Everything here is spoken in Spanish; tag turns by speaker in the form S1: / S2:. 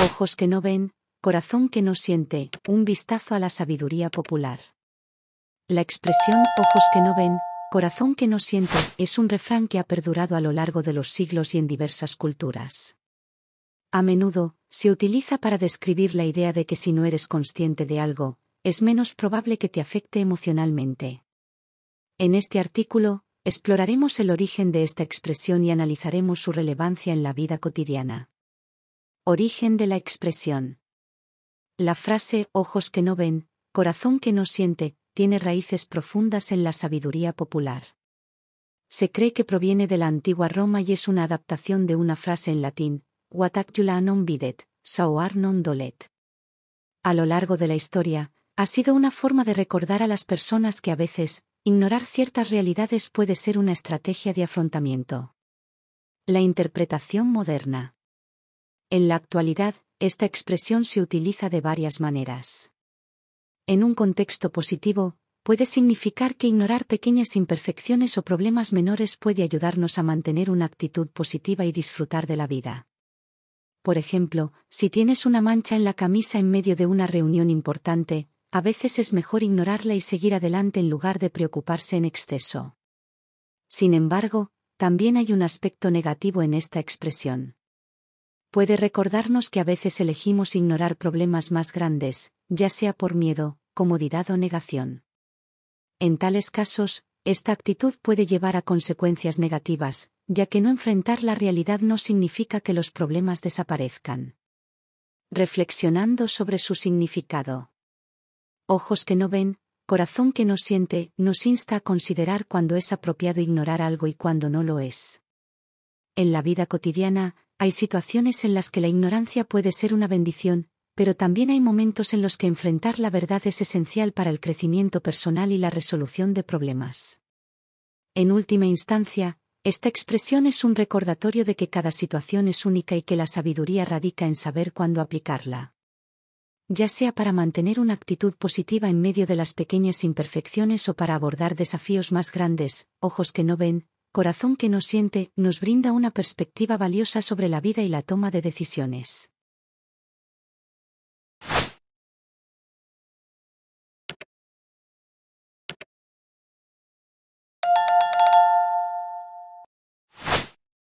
S1: Ojos que no ven, corazón que no siente, un vistazo a la sabiduría popular. La expresión ojos que no ven, corazón que no siente es un refrán que ha perdurado a lo largo de los siglos y en diversas culturas. A menudo, se utiliza para describir la idea de que si no eres consciente de algo, es menos probable que te afecte emocionalmente. En este artículo, exploraremos el origen de esta expresión y analizaremos su relevancia en la vida cotidiana. Origen de la expresión. La frase ojos que no ven, corazón que no siente, tiene raíces profundas en la sabiduría popular. Se cree que proviene de la antigua Roma y es una adaptación de una frase en latín, Watactula non videt, sauar non dolet. A lo largo de la historia, ha sido una forma de recordar a las personas que a veces, ignorar ciertas realidades puede ser una estrategia de afrontamiento. La interpretación moderna. En la actualidad, esta expresión se utiliza de varias maneras. En un contexto positivo, puede significar que ignorar pequeñas imperfecciones o problemas menores puede ayudarnos a mantener una actitud positiva y disfrutar de la vida. Por ejemplo, si tienes una mancha en la camisa en medio de una reunión importante, a veces es mejor ignorarla y seguir adelante en lugar de preocuparse en exceso. Sin embargo, también hay un aspecto negativo en esta expresión puede recordarnos que a veces elegimos ignorar problemas más grandes, ya sea por miedo, comodidad o negación. En tales casos, esta actitud puede llevar a consecuencias negativas, ya que no enfrentar la realidad no significa que los problemas desaparezcan. Reflexionando sobre su significado. Ojos que no ven, corazón que no siente, nos insta a considerar cuando es apropiado ignorar algo y cuando no lo es. En la vida cotidiana, hay situaciones en las que la ignorancia puede ser una bendición, pero también hay momentos en los que enfrentar la verdad es esencial para el crecimiento personal y la resolución de problemas. En última instancia, esta expresión es un recordatorio de que cada situación es única y que la sabiduría radica en saber cuándo aplicarla. Ya sea para mantener una actitud positiva en medio de las pequeñas imperfecciones o para abordar desafíos más grandes, ojos que no ven, corazón que nos siente, nos brinda una perspectiva valiosa sobre la vida y la toma de decisiones.